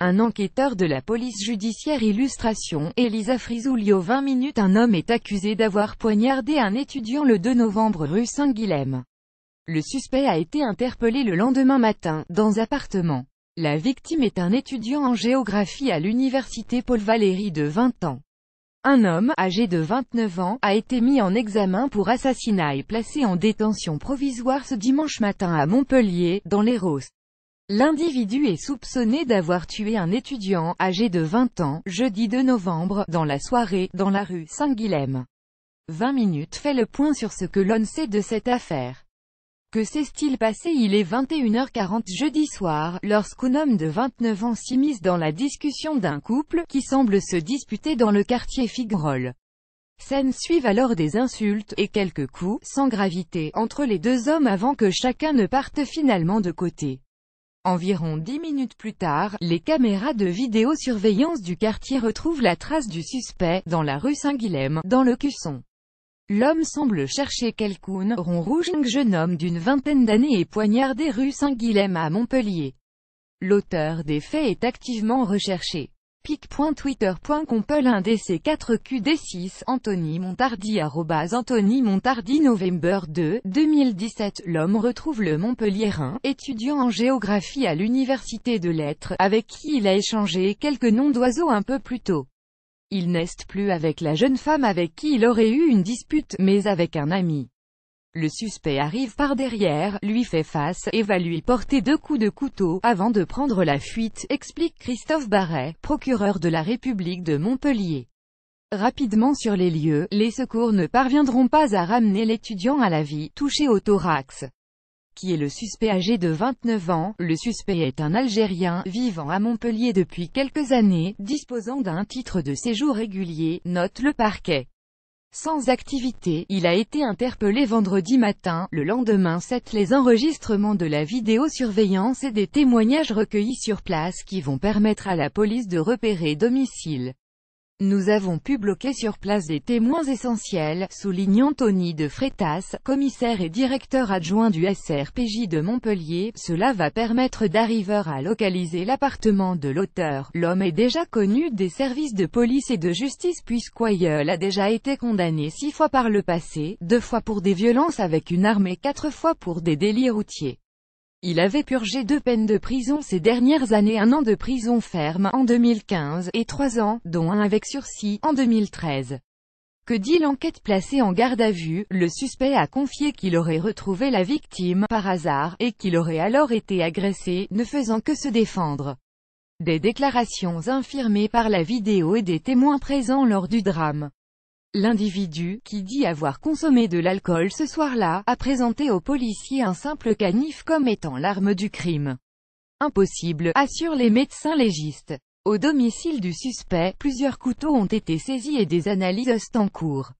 Un enquêteur de la police judiciaire Illustration, Elisa au 20 minutes Un homme est accusé d'avoir poignardé un étudiant le 2 novembre rue Saint-Guilhem. Le suspect a été interpellé le lendemain matin, dans appartement. La victime est un étudiant en géographie à l'université Paul Valéry de 20 ans. Un homme, âgé de 29 ans, a été mis en examen pour assassinat et placé en détention provisoire ce dimanche matin à Montpellier, dans les Roses. L'individu est soupçonné d'avoir tué un étudiant, âgé de 20 ans, jeudi 2 novembre, dans la soirée, dans la rue Saint-Guilhem. 20 minutes fait le point sur ce que l'on sait de cette affaire. Que s'est-il passé Il est 21h40 jeudi soir, lorsqu'un homme de 29 ans s'immisce dans la discussion d'un couple, qui semble se disputer dans le quartier Figrol. Scènes suivent alors des insultes, et quelques coups, sans gravité, entre les deux hommes avant que chacun ne parte finalement de côté. Environ dix minutes plus tard, les caméras de vidéosurveillance du quartier retrouvent la trace du suspect, dans la rue Saint-Guilhem, dans le Cusson. L'homme semble chercher quelqu'un, rond rouge un jeune homme d'une vingtaine d'années et poignardé rue Saint-Guilhem à Montpellier. L'auteur des faits est activement recherché pic.twitter.com 1 4 qd 6 Anthony Montardi Anthony Montardi November 2, 2017 L'homme retrouve le Montpellierin, étudiant en géographie à l'université de lettres, avec qui il a échangé quelques noms d'oiseaux un peu plus tôt. Il n'est plus avec la jeune femme avec qui il aurait eu une dispute, mais avec un ami. Le suspect arrive par derrière, lui fait face, et va lui porter deux coups de couteau, avant de prendre la fuite, explique Christophe Barret, procureur de la République de Montpellier. Rapidement sur les lieux, les secours ne parviendront pas à ramener l'étudiant à la vie, touché au thorax qui est le suspect âgé de 29 ans. Le suspect est un Algérien, vivant à Montpellier depuis quelques années, disposant d'un titre de séjour régulier, note le parquet. Sans activité, il a été interpellé vendredi matin, le lendemain 7 les enregistrements de la vidéosurveillance et des témoignages recueillis sur place qui vont permettre à la police de repérer domicile nous avons pu bloquer sur place des témoins essentiels, soulignant Anthony de Frétas, commissaire et directeur adjoint du SRPJ de Montpellier. Cela va permettre d'arriver à localiser l'appartement de l'auteur. L'homme est déjà connu des services de police et de justice puisqu'Oyeul a déjà été condamné six fois par le passé, deux fois pour des violences avec une arme et quatre fois pour des délits routiers. Il avait purgé deux peines de prison ces dernières années un an de prison ferme en 2015, et trois ans, dont un avec sursis, en 2013. Que dit l'enquête placée en garde à vue, le suspect a confié qu'il aurait retrouvé la victime, par hasard, et qu'il aurait alors été agressé, ne faisant que se défendre. Des déclarations infirmées par la vidéo et des témoins présents lors du drame. L'individu, qui dit avoir consommé de l'alcool ce soir-là, a présenté aux policiers un simple canif comme étant l'arme du crime. Impossible, assurent les médecins légistes. Au domicile du suspect, plusieurs couteaux ont été saisis et des analyses sont en cours.